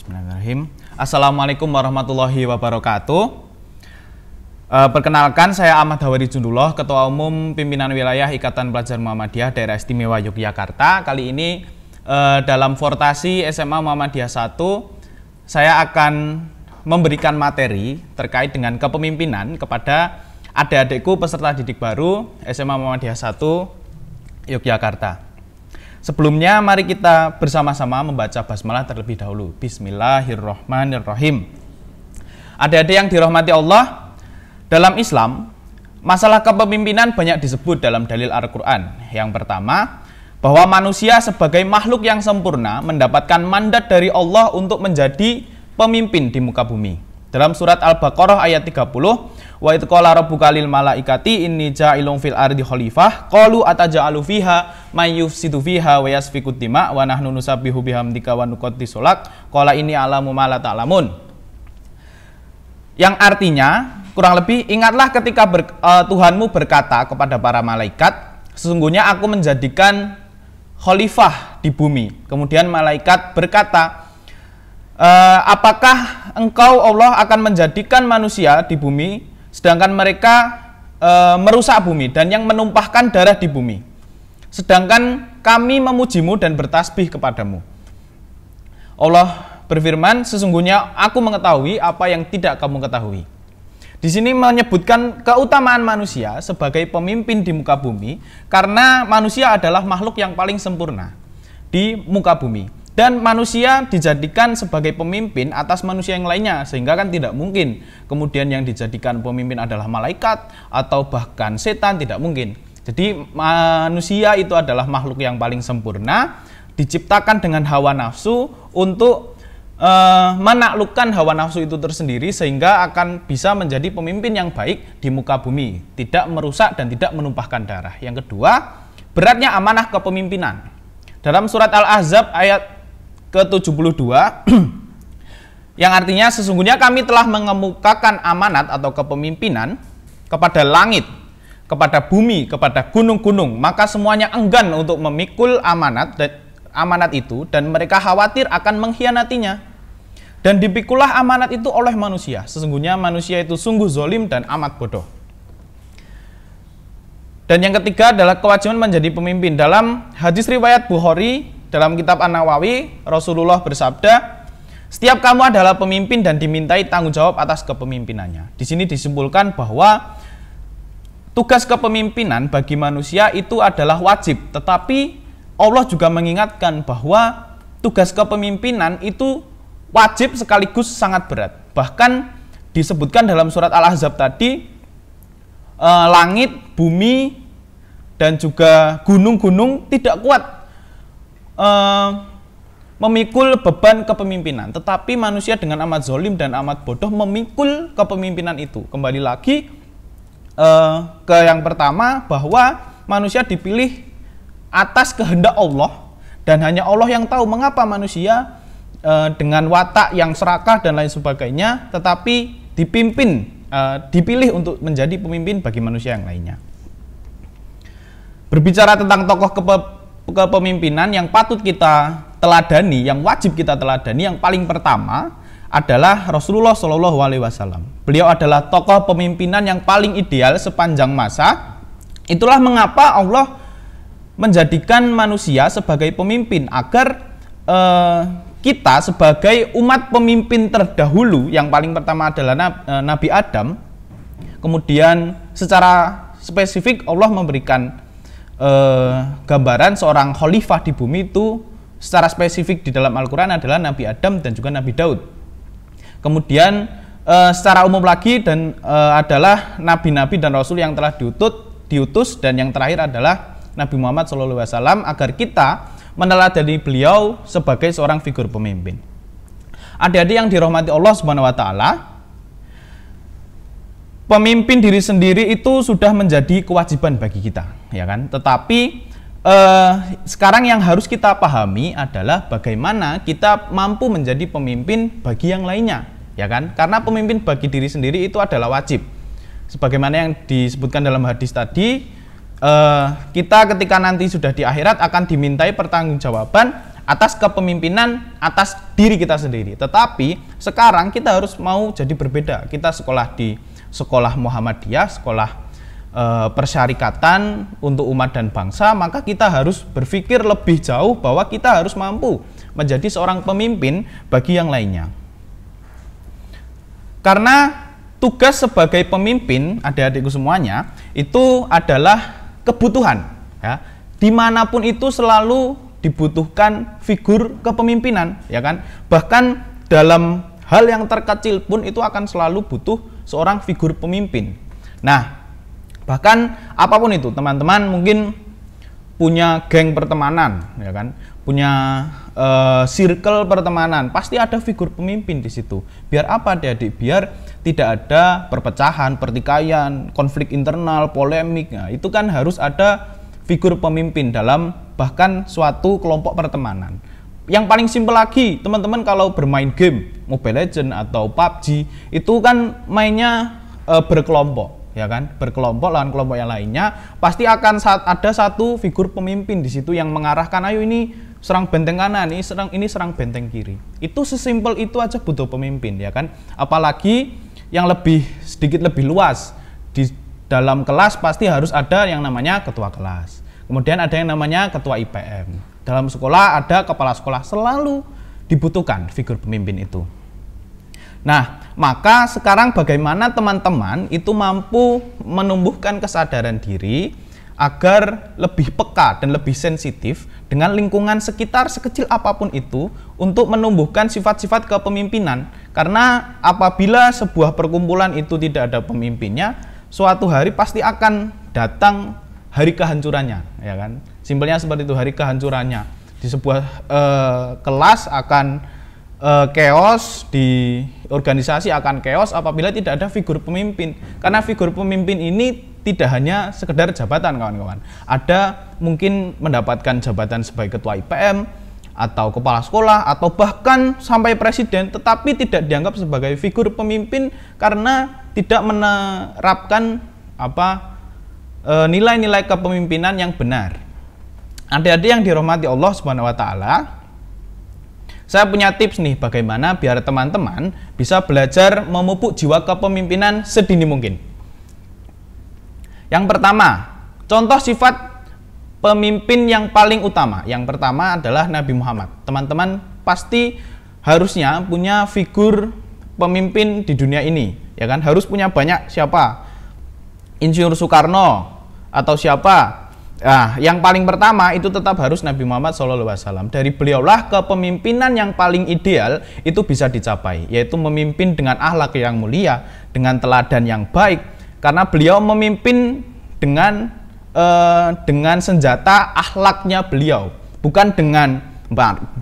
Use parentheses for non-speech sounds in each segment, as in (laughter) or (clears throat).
Bismillahirrahmanirrahim. Assalamualaikum warahmatullahi wabarakatuh. E, perkenalkan saya Ahmad Hawari Jundullah, Ketua Umum Pimpinan Wilayah Ikatan Pelajar Muhammadiyah Daerah Istimewa Yogyakarta. Kali ini e, dalam Fortasi SMA Muhammadiyah 1 saya akan memberikan materi terkait dengan kepemimpinan kepada adik-adikku peserta didik baru SMA Muhammadiyah 1 Yogyakarta. Sebelumnya mari kita bersama-sama membaca basmalah terlebih dahulu. Bismillahirrahmanirrahim. Ada-ada yang dirahmati Allah, dalam Islam, masalah kepemimpinan banyak disebut dalam dalil Al-Quran. Yang pertama, bahwa manusia sebagai makhluk yang sempurna mendapatkan mandat dari Allah untuk menjadi pemimpin di muka bumi. Dalam surat Al-Baqarah ayat 30, Wa idh qala rabbuka lil malaikati inni ja'ilun fil ardi khalifah qalu ataja fiha may yufsidu fiha wa yasfiku dima wa nahnu nusabbihu bihamdika wa nuqaddisu lak qala inni alamu ma la ta'lamun. Yang artinya kurang lebih ingatlah ketika ber, uh, Tuhanmu berkata kepada para malaikat sesungguhnya aku menjadikan khalifah di bumi. Kemudian malaikat berkata, Uh, apakah engkau Allah akan menjadikan manusia di bumi sedangkan mereka e, merusak bumi dan yang menumpahkan darah di bumi. Sedangkan kami memujimu dan bertasbih kepadamu. Allah berfirman, sesungguhnya aku mengetahui apa yang tidak kamu ketahui. Di sini menyebutkan keutamaan manusia sebagai pemimpin di muka bumi karena manusia adalah makhluk yang paling sempurna di muka bumi. Dan manusia dijadikan sebagai pemimpin atas manusia yang lainnya, sehingga kan tidak mungkin kemudian yang dijadikan pemimpin adalah malaikat atau bahkan setan, tidak mungkin. Jadi manusia itu adalah makhluk yang paling sempurna, diciptakan dengan hawa nafsu untuk uh, menaklukkan hawa nafsu itu tersendiri sehingga akan bisa menjadi pemimpin yang baik di muka bumi, tidak merusak dan tidak menumpahkan darah. Yang kedua, beratnya amanah kepemimpinan. Dalam surat Al-Ahzab ayat ke-72 (clears throat) yang artinya sesungguhnya kami telah mengemukakan amanat atau kepemimpinan kepada langit, kepada bumi, kepada gunung-gunung, maka semuanya enggan untuk memikul amanat dan amanat itu dan mereka khawatir akan mengkhianatinya. Dan dipikulah amanat itu oleh manusia. Sesungguhnya manusia itu sungguh zolim dan amat bodoh. Dan yang ketiga adalah kewajiban menjadi pemimpin. Dalam hadis riwayat Bukhari dalam kitab An-Nawawi, Rasulullah bersabda, setiap kamu adalah pemimpin dan dimintai tanggung jawab atas kepemimpinannya. Di sini disimpulkan bahwa tugas kepemimpinan bagi manusia itu adalah wajib, tetapi Allah juga mengingatkan bahwa tugas kepemimpinan itu wajib sekaligus sangat berat. Bahkan disebutkan dalam surat Al-Ahzab tadi, eh, langit, bumi, dan juga gunung-gunung tidak kuat uh, memikul beban kepemimpinan. Tetapi manusia dengan amat zolim dan amat bodoh memikul kepemimpinan itu. Kembali lagi uh, ke yang pertama bahwa manusia dipilih atas kehendak Allah dan hanya Allah yang tahu mengapa manusia uh, dengan watak yang serakah dan lain sebagainya, tetapi dipimpin, uh, dipilih untuk menjadi pemimpin bagi manusia yang lainnya. Berbicara tentang tokoh kepe kepemimpinan yang patut kita teladani, yang wajib kita teladani, yang paling pertama adalah Rasulullah Shallallahu Alaihi Wasallam. Beliau adalah tokoh pemimpinan yang paling ideal sepanjang masa. Itulah mengapa Allah menjadikan manusia sebagai pemimpin agar eh, kita sebagai umat pemimpin terdahulu yang paling pertama adalah eh, Nabi Adam. Kemudian secara spesifik Allah memberikan eh, gambaran seorang khalifah di bumi itu secara spesifik di dalam Al-Quran adalah Nabi Adam dan juga Nabi Daud. Kemudian eh, secara umum lagi dan eh, adalah nabi-nabi dan rasul yang telah diutut, diutus dan yang terakhir adalah Nabi Muhammad SAW agar kita meneladani beliau sebagai seorang figur pemimpin. Adik-adik yang dirahmati Allah Subhanahu wa taala, pemimpin diri sendiri itu sudah menjadi kewajiban bagi kita, ya kan? Tetapi eh, sekarang yang harus kita pahami adalah bagaimana kita mampu menjadi pemimpin bagi yang lainnya, ya kan? Karena pemimpin bagi diri sendiri itu adalah wajib. Sebagaimana yang disebutkan dalam hadis tadi, eh, kita ketika nanti sudah di akhirat akan dimintai pertanggungjawaban atas kepemimpinan atas diri kita sendiri. Tetapi sekarang kita harus mau jadi berbeda. Kita sekolah di sekolah Muhammadiyah, sekolah eh, persyarikatan untuk umat dan bangsa, maka kita harus berpikir lebih jauh bahwa kita harus mampu menjadi seorang pemimpin bagi yang lainnya. Karena tugas sebagai pemimpin adik-adikku semuanya itu adalah kebutuhan ya dimanapun itu selalu dibutuhkan figur kepemimpinan ya kan bahkan dalam hal yang terkecil pun itu akan selalu butuh seorang figur pemimpin. Nah, bahkan apapun itu, teman-teman mungkin punya geng pertemanan, ya kan? Punya uh, circle pertemanan, pasti ada figur pemimpin di situ. Biar apa, dia? adik Biar tidak ada perpecahan, pertikaian, konflik internal, polemik. Nah, itu kan harus ada figur pemimpin dalam bahkan suatu kelompok pertemanan. Yang paling simpel lagi, teman-teman kalau bermain game Mobile Legend atau PUBG itu kan mainnya e, berkelompok, ya kan? Berkelompok lawan kelompok yang lainnya, pasti akan saat ada satu figur pemimpin di situ yang mengarahkan ayo ini serang benteng kanan, ini serang ini serang benteng kiri. Itu sesimpel itu aja butuh pemimpin, ya kan? Apalagi yang lebih sedikit lebih luas di dalam kelas pasti harus ada yang namanya ketua kelas. Kemudian ada yang namanya ketua IPM. Dalam sekolah ada kepala sekolah selalu dibutuhkan figur pemimpin itu. Nah, maka sekarang bagaimana teman-teman itu mampu menumbuhkan kesadaran diri agar lebih peka dan lebih sensitif dengan lingkungan sekitar sekecil apapun itu untuk menumbuhkan sifat-sifat kepemimpinan. Karena apabila sebuah perkumpulan itu tidak ada pemimpinnya, suatu hari pasti akan datang hari kehancurannya, ya kan? Simpelnya seperti itu hari kehancurannya. Di sebuah uh, kelas akan uh, chaos, di organisasi akan chaos apabila tidak ada figur pemimpin. Karena figur pemimpin ini tidak hanya sekedar jabatan kawan-kawan. Ada mungkin mendapatkan jabatan sebagai ketua IPM atau kepala sekolah atau bahkan sampai presiden tetapi tidak dianggap sebagai figur pemimpin karena tidak menerapkan apa E, nilai-nilai kepemimpinan yang benar. Adik-adik yang dirahmati Allah Subhanahu wa taala, saya punya tips nih bagaimana biar teman-teman bisa belajar memupuk jiwa kepemimpinan sedini mungkin. Yang pertama, contoh sifat pemimpin yang paling utama. Yang pertama adalah Nabi Muhammad. Teman-teman pasti harusnya punya figur pemimpin di dunia ini, ya kan? Harus punya banyak siapa? Insinyur Soekarno atau siapa? Nah, yang paling pertama itu tetap harus Nabi Muhammad SAW. Dari beliaulah kepemimpinan yang paling ideal itu bisa dicapai, yaitu memimpin dengan ahlak yang mulia, dengan teladan yang baik, karena beliau memimpin dengan eh, dengan senjata ahlaknya beliau, bukan dengan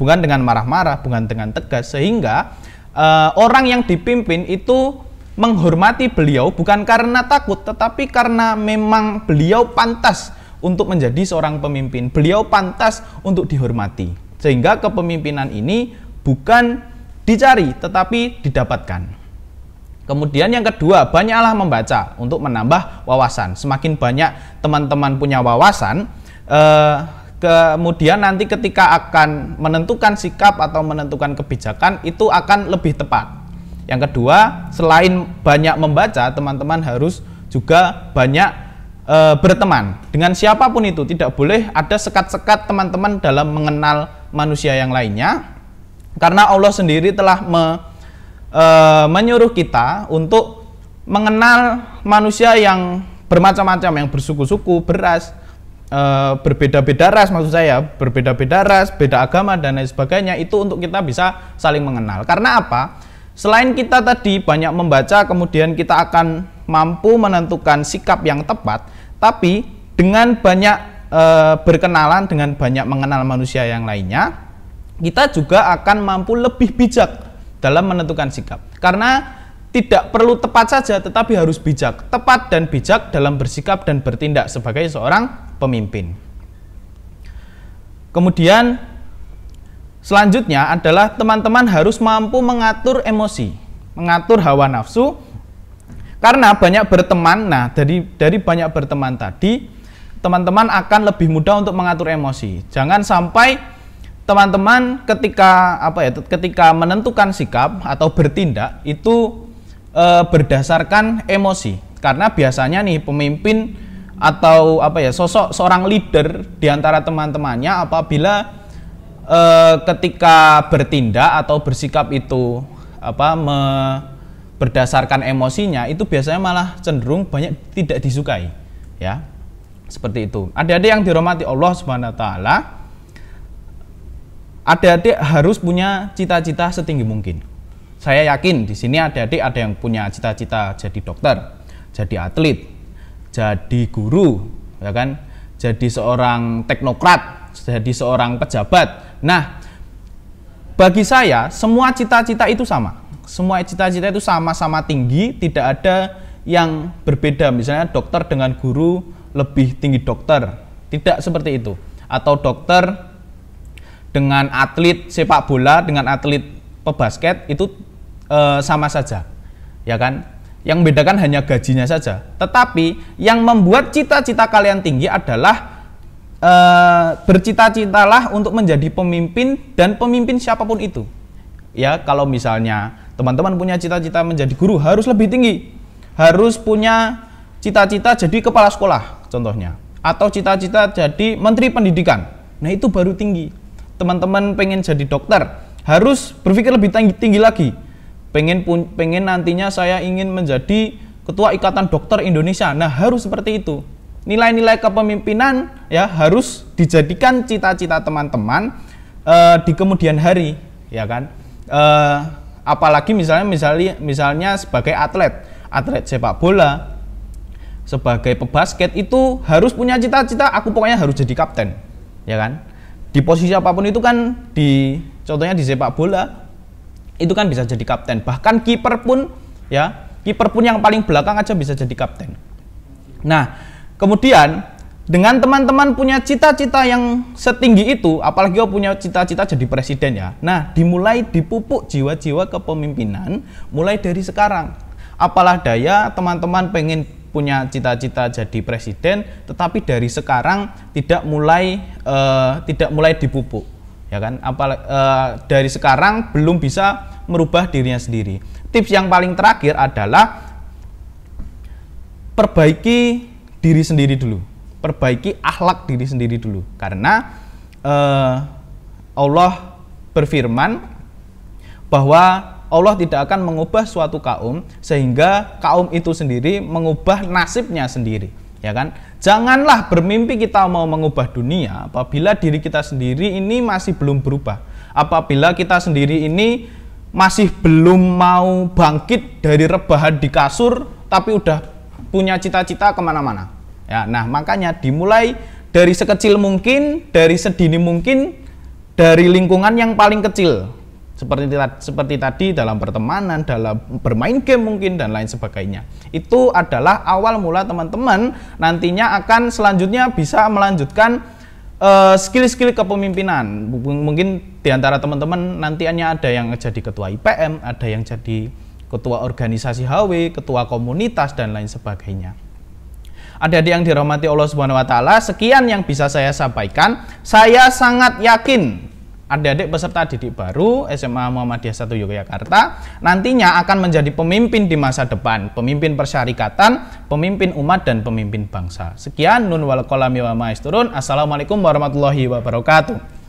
bukan dengan marah-marah, bukan dengan tegas, sehingga eh, orang yang dipimpin itu menghormati beliau bukan karena takut, tetapi karena memang beliau pantas untuk menjadi seorang pemimpin. Beliau pantas untuk dihormati. Sehingga kepemimpinan ini bukan dicari, tetapi didapatkan. Kemudian yang kedua, banyaklah membaca untuk menambah wawasan. Semakin banyak teman-teman punya wawasan, eh, kemudian nanti ketika akan menentukan sikap atau menentukan kebijakan itu akan lebih tepat. Yang kedua, selain banyak membaca, teman-teman harus juga banyak e, berteman dengan siapapun itu. Tidak boleh ada sekat-sekat teman-teman dalam mengenal manusia yang lainnya. Karena Allah sendiri telah me, e, menyuruh kita untuk mengenal manusia yang bermacam-macam, yang bersuku-suku, beras, e, berbeda-beda ras maksud saya, berbeda-beda ras, beda agama dan lain sebagainya itu untuk kita bisa saling mengenal. Karena apa? Selain kita tadi banyak membaca, kemudian kita akan mampu menentukan sikap yang tepat, tapi dengan banyak e, berkenalan, dengan banyak mengenal manusia yang lainnya, kita juga akan mampu lebih bijak dalam menentukan sikap. Karena tidak perlu tepat saja, tetapi harus bijak. Tepat dan bijak dalam bersikap dan bertindak sebagai seorang pemimpin. Kemudian Selanjutnya adalah teman-teman harus mampu mengatur emosi, mengatur hawa nafsu. Karena banyak berteman, nah dari dari banyak berteman tadi, teman-teman akan lebih mudah untuk mengatur emosi. Jangan sampai teman-teman ketika apa ya, ketika menentukan sikap atau bertindak itu e, berdasarkan emosi. Karena biasanya nih pemimpin atau apa ya sosok seorang leader di antara teman-temannya apabila eh, ketika bertindak atau bersikap itu apa me, berdasarkan emosinya itu biasanya malah cenderung banyak tidak disukai ya seperti itu adik-adik yang dirahmati Allah Subhanahu Wa Taala adik-adik harus punya cita-cita setinggi mungkin saya yakin di sini adik-adik ada yang punya cita-cita jadi dokter jadi atlet jadi guru ya kan jadi seorang teknokrat jadi seorang pejabat. Nah, bagi saya semua cita-cita itu sama. Semua cita-cita itu sama-sama tinggi, tidak ada yang berbeda. Misalnya dokter dengan guru lebih tinggi dokter, tidak seperti itu. Atau dokter dengan atlet sepak bola dengan atlet pebasket itu e, sama saja. Ya kan? Yang bedakan hanya gajinya saja. Tetapi yang membuat cita-cita kalian tinggi adalah e, bercita-citalah untuk menjadi pemimpin dan pemimpin siapapun itu. Ya, kalau misalnya teman-teman punya cita-cita menjadi guru harus lebih tinggi. Harus punya cita-cita jadi kepala sekolah contohnya atau cita-cita jadi menteri pendidikan. Nah, itu baru tinggi. Teman-teman pengen jadi dokter harus berpikir lebih tinggi, tinggi lagi. Pengen pengen nantinya saya ingin menjadi ketua Ikatan Dokter Indonesia. Nah, harus seperti itu nilai-nilai kepemimpinan ya harus dijadikan cita-cita teman-teman uh, di kemudian hari ya kan uh, apalagi misalnya misalnya misalnya sebagai atlet atlet sepak bola sebagai pebasket itu harus punya cita-cita aku pokoknya harus jadi kapten ya kan di posisi apapun itu kan di contohnya di sepak bola itu kan bisa jadi kapten bahkan kiper pun ya kiper pun yang paling belakang aja bisa jadi kapten nah Kemudian dengan teman-teman punya cita-cita yang setinggi itu, apalagi oh punya cita-cita jadi presiden ya. Nah, dimulai dipupuk jiwa-jiwa kepemimpinan mulai dari sekarang. Apalah daya teman-teman pengen punya cita-cita jadi presiden, tetapi dari sekarang tidak mulai uh, tidak mulai dipupuk, ya kan? Apalagi uh, eh, dari sekarang belum bisa merubah dirinya sendiri. Tips yang paling terakhir adalah perbaiki diri sendiri dulu perbaiki akhlak diri sendiri dulu karena uh, Allah berfirman bahwa Allah tidak akan mengubah suatu kaum sehingga kaum itu sendiri mengubah nasibnya sendiri ya kan janganlah bermimpi kita mau mengubah dunia apabila diri kita sendiri ini masih belum berubah apabila kita sendiri ini masih belum mau bangkit dari rebahan di kasur tapi udah punya cita-cita kemana-mana. Ya, nah makanya dimulai dari sekecil mungkin, dari sedini mungkin, dari lingkungan yang paling kecil. Seperti seperti tadi dalam pertemanan, dalam bermain game mungkin dan lain sebagainya. Itu adalah awal mula teman-teman nantinya akan selanjutnya bisa melanjutkan eh, skill-skill uh, kepemimpinan. Mungkin diantara teman-teman nantinya ada yang jadi ketua IPM, ada yang jadi ketua organisasi HW, ketua komunitas dan lain sebagainya. Adik-adik yang dirahmati Allah Subhanahu wa taala, sekian yang bisa saya sampaikan. Saya sangat yakin adik-adik peserta didik baru SMA Muhammadiyah 1 Yogyakarta nantinya akan menjadi pemimpin di masa depan, pemimpin persyarikatan, pemimpin umat dan pemimpin bangsa. Sekian nun wal kolami ya wa maisturun. Assalamualaikum warahmatullahi wabarakatuh.